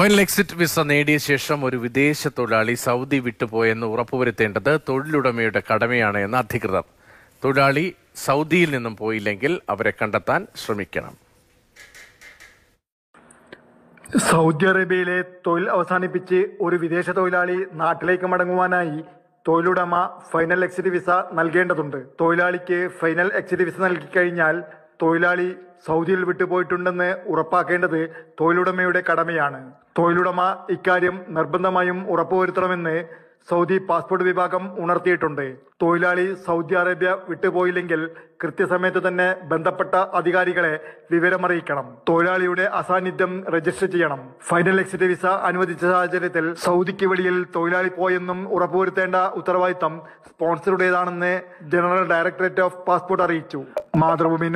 final exit visa നേടിയ ശേഷം ഒരു വിദേശ തൊഴിലാളി സൗദി വിട്ടുപോയെന്ന് ഉറപ്പുവരുത്തേണ്ടത് തൊഴിലുടമയുടെ കടമയാണ് എന്ന് അധികൃതർ തൊഴിലാളി സൗദിയിൽ നിന്നും പോയില്ലെങ്കിൽ അവരെ കണ്ടെത്താൻ ശ്രമിക്കണം സൗദി അറേബ്യയിലെ തൊഴിൽ അവസാനിപ്പിച്ച് ഒരു വിദേശ തൊഴിലാളി നാട്ടിലേക്ക് മടങ്ങുവാനായി തൊഴിലുടമ ഫൈനൽ എക്സിറ്റ് വിസ നൽകേണ്ടതുണ്ട് തൊഴിലാളിക്ക് ഫൈനൽ എക്സിറ്റ് വിസ നൽകി കഴിഞ്ഞാൽ തൊഴിലാളി സൗദിയിൽ വിട്ടുപോയിട്ടുണ്ടെന്ന് ഉറപ്പാക്കേണ്ടത് തൊഴിലുടമയുടെ കടമയാണ് തൊഴിലുടമ ഇക്കാര്യം നിർബന്ധമായും ഉറപ്പുവരുത്തണമെന്ന് സൗദി പാസ്പോർട്ട് വിഭാഗം ഉണർത്തിയിട്ടുണ്ട് തൊഴിലാളി സൗദി അറേബ്യ വിട്ടുപോയില്ലെങ്കിൽ കൃത്യസമയത്ത് തന്നെ ബന്ധപ്പെട്ട അധികാരികളെ വിവരമറിയിക്കണം തൊഴിലാളിയുടെ അസാന്നിധ്യം രജിസ്റ്റർ ചെയ്യണം ഫൈനൽ എക്സിറ്റ് വിസ അനുവദിച്ച സാഹചര്യത്തിൽ സൗദിക്ക് വെളിയിൽ തൊഴിലാളി പോയെന്നും ഉറപ്പുവരുത്തേണ്ട ഉത്തരവാദിത്തം സ്പോൺസറുടേതാണെന്ന് ജനറൽ ഡയറക്ടറേറ്റ് ഓഫ് പാസ്പോർട്ട് അറിയിച്ചു മാതൃഭൂമി